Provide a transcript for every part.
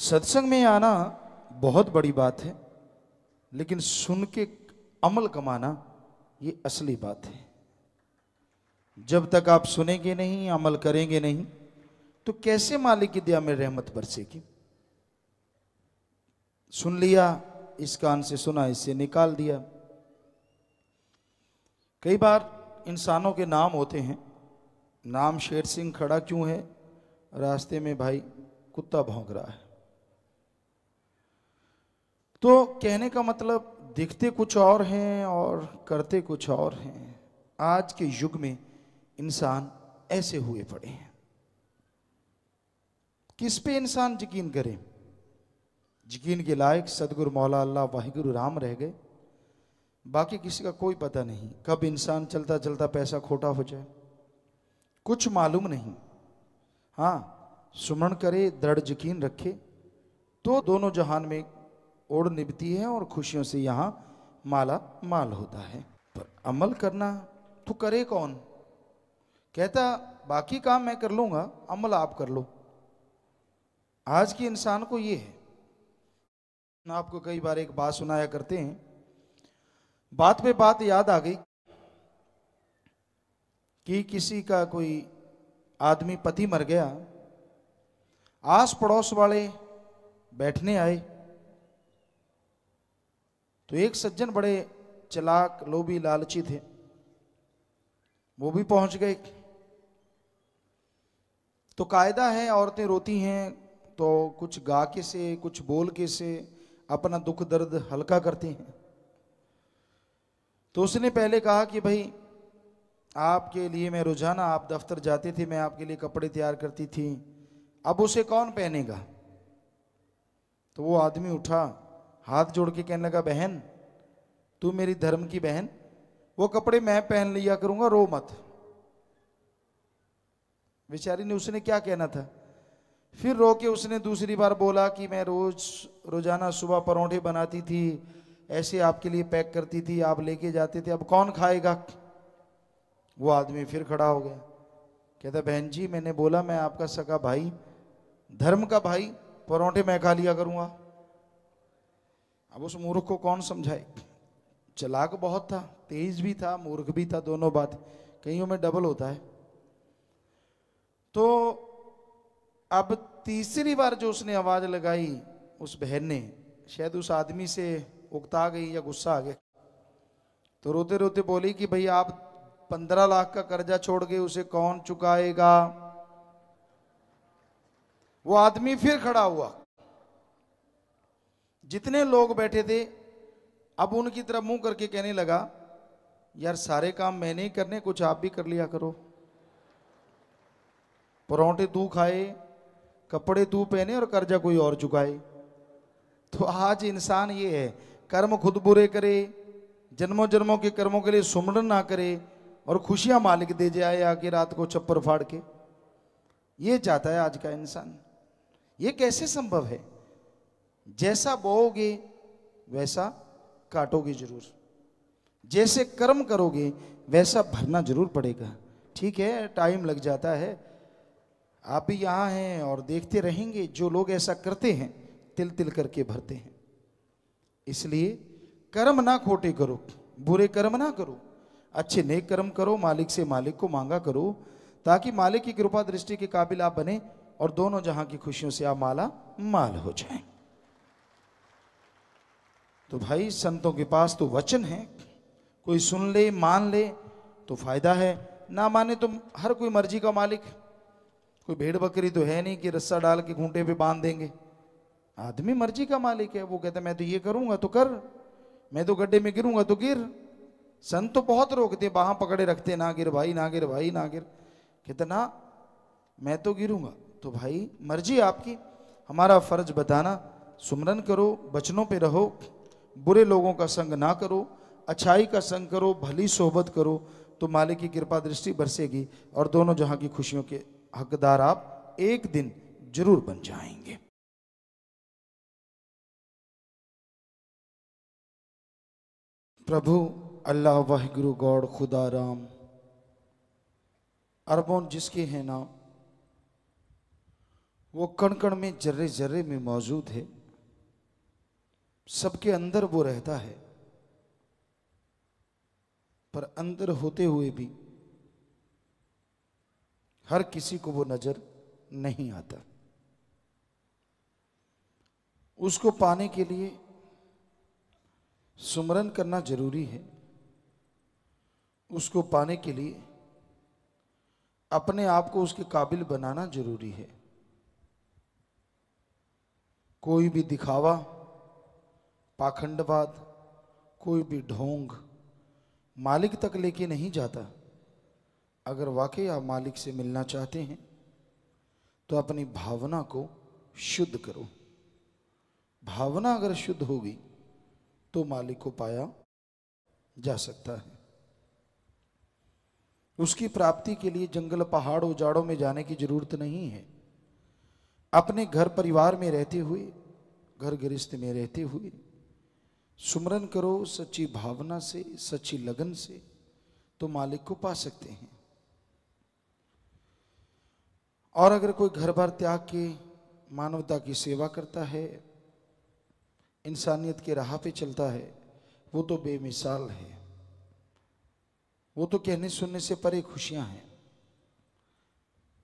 सत्संग में आना बहुत बड़ी बात है लेकिन सुन के अमल कमाना ये असली बात है जब तक आप सुनेंगे नहीं अमल करेंगे नहीं तो कैसे मालिक की दिया में रहमत बरसेगी सुन लिया इस कान से सुना इससे निकाल दिया कई बार इंसानों के नाम होते हैं नाम शेर सिंह खड़ा क्यों है रास्ते में भाई कुत्ता भौंक रहा है तो कहने का मतलब दिखते कुछ और हैं और करते कुछ और हैं आज के युग में इंसान ऐसे हुए पड़े हैं किस पे इंसान यकीन करे यकीन के लायक सदगुरु मौला अल्लाह वाहिगुरु राम रह गए बाकी किसी का कोई पता नहीं कब इंसान चलता चलता पैसा खोटा हो जाए कुछ मालूम नहीं हाँ सुमरण करे दृढ़ यकीन रखे तो दोनों जहान में ओढ़ निभती है और खुशियों से यहाँ माला माल होता है पर अमल करना तो करे कौन कहता बाकी काम मैं कर लूँगा अमल आप कर लो आज के इंसान को ये है आपको कई बार एक बात सुनाया करते हैं बात पे बात याद आ गई कि किसी का कोई आदमी पति मर गया आस पड़ोस वाले बैठने आए तो एक सज्जन बड़े चलाक लोभी लालची थे वो भी पहुंच गए तो कायदा है औरतें रोती हैं तो कुछ गा के से कुछ बोल के से अपना दुख दर्द हल्का करती हैं तो उसने पहले कहा कि भाई आपके लिए मैं रोजाना आप दफ्तर जाते थे मैं आपके लिए कपड़े तैयार करती थी अब उसे कौन पहनेगा तो वो आदमी उठा हाथ जोड़ के कहने लगा बहन तू मेरी धर्म की बहन वो कपड़े मैं पहन लिया करूंगा रो मत बेचारी ने उसने क्या कहना था फिर रो के उसने दूसरी बार बोला कि मैं रोज रोजाना सुबह परौंठे बनाती थी ऐसे आपके लिए पैक करती थी आप लेके जाते थे अब कौन खाएगा वो आदमी फिर खड़ा हो गया कहता बहन जी मैंने बोला मैं आपका सगा भाई धर्म का भाई परौंठे मैं खा लिया करूँगा अब उस मूर्ख को कौन समझाए चलाक बहुत था तेज भी था मूर्ख भी था दोनों बात कईयों में डबल होता है तो अब तीसरी बार जो उसने आवाज़ लगाई उस बहन ने शायद उस आदमी से उगता गई या गुस्सा आ गया तो रोते रोते बोली कि भाई आप पंद्रह लाख का कर्जा छोड़ गए उसे कौन चुकाएगा वो आदमी फिर खड़ा हुआ जितने लोग बैठे थे अब उनकी तरफ मुंह करके कहने लगा यार सारे काम मैंने ही करने कुछ आप भी कर लिया करो परौंठे तू खाए कपड़े तू पहने और कर्जा कोई और चुकाए तो आज इंसान ये है कर्म खुद बुरे करे जन्मों जन्मों के कर्मों के लिए सुमरण ना करे और खुशियां मालिक दे जाए आके रात को छप्पर फाड़ के ये चाहता है आज का इंसान ये कैसे संभव है जैसा बोओगे वैसा काटोगे जरूर जैसे कर्म करोगे वैसा भरना जरूर पड़ेगा ठीक है टाइम लग जाता है आप भी यहाँ हैं और देखते रहेंगे जो लोग ऐसा करते हैं तिल तिल करके भरते हैं इसलिए कर्म ना खोटे करो बुरे कर्म ना करो अच्छे नेक कर्म करो मालिक से मालिक को मांगा करो ताकि मालिक की कृपा दृष्टि के काबिल आप बने और दोनों जहां की खुशियों से आप माला माल हो जाएं तो भाई संतों के पास तो वचन है कोई सुन ले मान ले तो फायदा है ना माने तो हर कोई मर्जी का मालिक कोई भेड़ बकरी तो है नहीं कि रस्सा डाल के घूंटे पे बांध देंगे आदमी मर्जी का मालिक है वो कहते मैं तो ये करूंगा तो कर मैं तो गड्ढे में गिरूंगा तो गिर संत तो बहुत रोकते बाह पकड़े रखते ना गिर भाई ना गिर भाई ना गिर कहते ना मैं तो गिरूंगा तो भाई मर्जी आपकी हमारा फर्ज बताना सुमरन करो बचनों पे रहो बुरे लोगों का संग ना करो अच्छाई का संग करो भली सोबत करो तो मालिक की कृपा दृष्टि बरसेगी और दोनों जहां की खुशियों के हकदार आप एक दिन जरूर बन जाएंगे प्रभु अल्लाह गुरु गौड़ खुदा राम अरबों जिसके हैं नाम वो कण कण में जर्रे जर्रे में मौजूद है सबके अंदर वो रहता है पर अंदर होते हुए भी हर किसी को वो नजर नहीं आता उसको पाने के लिए सुमरन करना जरूरी है उसको पाने के लिए अपने आप को उसके काबिल बनाना जरूरी है कोई भी दिखावा पाखंडवाद कोई भी ढोंग मालिक तक लेके नहीं जाता अगर वाकई आप मालिक से मिलना चाहते हैं तो अपनी भावना को शुद्ध करो भावना अगर शुद्ध होगी तो मालिक को पाया जा सकता है उसकी प्राप्ति के लिए जंगल पहाड़ उजाड़ों में जाने की जरूरत नहीं है अपने घर परिवार में रहते हुए घर गृहस्थ में रहते हुए सुमरन करो सच्ची भावना से सच्ची लगन से तो मालिक को पा सकते हैं और अगर कोई घर बार त्याग के मानवता की सेवा करता है इंसानियत के राह पे चलता है वो तो बेमिसाल है वो तो कहने सुनने से परे खुशियां हैं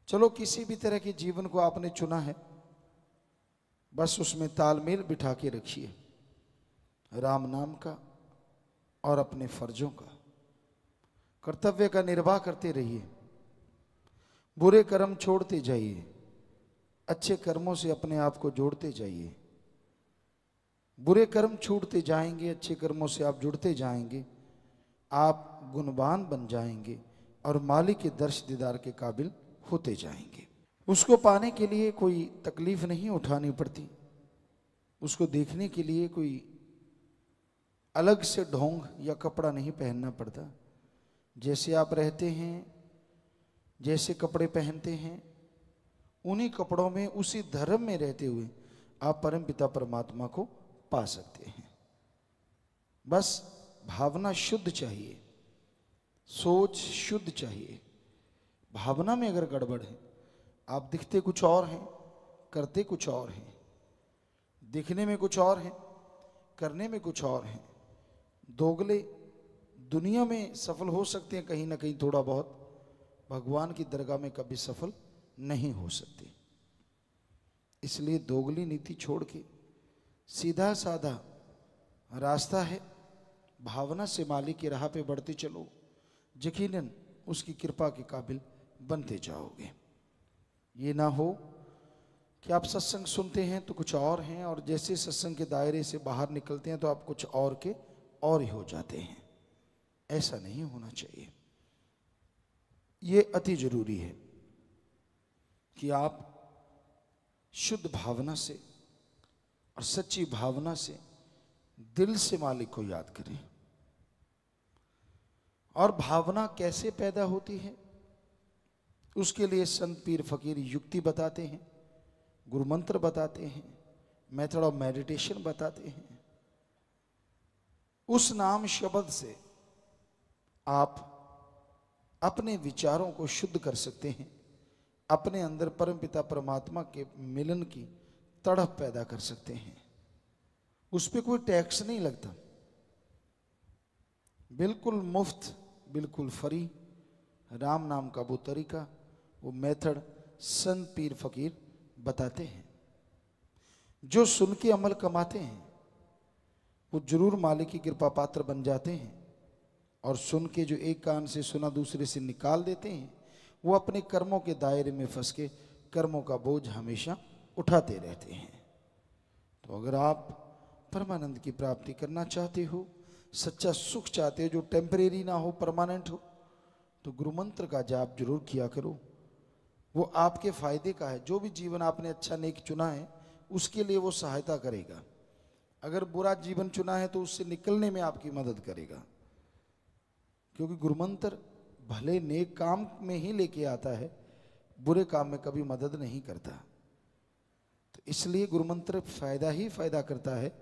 चलो किसी भी तरह के जीवन को आपने चुना है बस उसमें तालमेल बिठा के रखिए राम नाम का और अपने फर्जों का कर्तव्य का निर्वाह करते रहिए बुरे कर्म छोड़ते जाइए अच्छे कर्मों से अपने आप को जोड़ते जाइए बुरे कर्म छूटते जाएंगे अच्छे कर्मों से आप जुड़ते जाएंगे आप गुणवान बन जाएंगे और मालिक के दर्श दीदार के काबिल होते जाएंगे उसको पाने के लिए कोई तकलीफ नहीं उठानी पड़ती उसको देखने के लिए कोई अलग से ढोंग या कपड़ा नहीं पहनना पड़ता जैसे आप रहते हैं जैसे कपड़े पहनते हैं उन्हीं कपड़ों में उसी धर्म में रहते हुए आप परम पिता परमात्मा को पा सकते हैं बस भावना शुद्ध चाहिए सोच शुद्ध चाहिए भावना में अगर गड़बड़ है आप दिखते कुछ और हैं करते कुछ और हैं दिखने में कुछ और हैं करने में कुछ और हैं दोगले दुनिया में सफल हो सकते हैं कहीं ना कहीं थोड़ा बहुत भगवान की दरगाह में कभी सफल नहीं हो सकते इसलिए दोगली नीति छोड़ के सीधा साधा रास्ता है भावना से मालिक की राह पे बढ़ते चलो यकीन उसकी कृपा के काबिल बनते जाओगे ये ना हो कि आप सत्संग सुनते हैं तो कुछ और हैं और जैसे सत्संग के दायरे से बाहर निकलते हैं तो आप कुछ और के और ही हो जाते हैं ऐसा नहीं होना चाहिए यह अति जरूरी है कि आप शुद्ध भावना से और सच्ची भावना से दिल से मालिक को याद करें और भावना कैसे पैदा होती है उसके लिए संत पीर फकीर युक्ति बताते हैं गुरु मंत्र बताते हैं मेथड ऑफ मेडिटेशन बताते हैं उस नाम शब्द से आप अपने विचारों को शुद्ध कर सकते हैं अपने अंदर परमपिता परमात्मा के मिलन की तड़प पैदा कर सकते हैं उस पर कोई टैक्स नहीं लगता बिल्कुल मुफ्त बिल्कुल फ्री राम नाम का वो तरीका वो मेथड संत पीर फकीर बताते हैं जो सुन के अमल कमाते हैं वो जरूर मालिक की कृपा पात्र बन जाते हैं और सुन के जो एक कान से सुना दूसरे से निकाल देते हैं वो अपने कर्मों के दायरे में फंस के कर्मों का बोझ हमेशा उठाते रहते हैं तो अगर आप परमानंद की प्राप्ति करना चाहते हो सच्चा सुख चाहते हो जो टेम्परेरी ना हो परमानेंट हो तो गुरु मंत्र का जाप जरूर किया करो वो आपके फायदे का है जो भी जीवन आपने अच्छा नेक चुना है उसके लिए वो सहायता करेगा अगर बुरा जीवन चुना है तो उससे निकलने में आपकी मदद करेगा क्योंकि गुरुमंत्र भले नेक काम में ही लेके आता है बुरे काम में कभी मदद नहीं करता तो इसलिए गुरुमंत्र फायदा ही फायदा करता है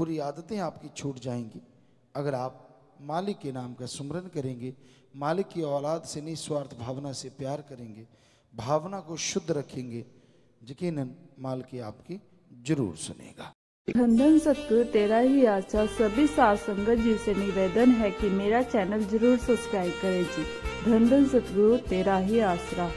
बुरी आदतें आपकी छूट जाएंगी अगर आप मालिक के नाम का सुमरन करेंगे मालिक की औलाद से निस्वार्थ भावना से प्यार करेंगे भावना को शुद्ध रखेंगे यकीन माल की आपकी जरूर सुनेगा धन सतगुरु तेरा ही आशा सभी साध संगत जी से निवेदन है कि मेरा चैनल जरूर सब्सक्राइब करें जी धन सतगुरु तेरा ही आसरा